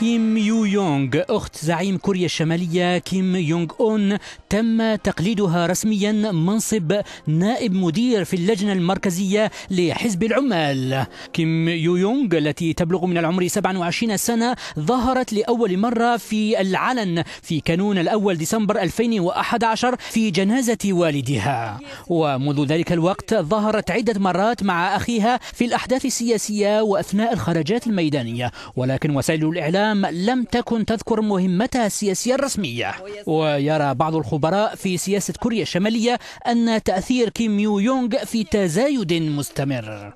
كيم يو يونغ أخت زعيم كوريا الشمالية كيم يونغ أون تم تقليدها رسميا منصب نائب مدير في اللجنة المركزية لحزب العمال كيم يو يونغ التي تبلغ من العمر 27 سنة ظهرت لأول مرة في العلن في كانون الأول ديسمبر 2011 في جنازة والدها ومنذ ذلك الوقت ظهرت عدة مرات مع أخيها في الأحداث السياسية وأثناء الخرجات الميدانية ولكن وسائل الإعلام الإسلام لم تكن تذكر مهمتها السياسية الرسمية ويرى بعض الخبراء في سياسة كوريا الشمالية أن تأثير كيم يو يونغ في تزايد مستمر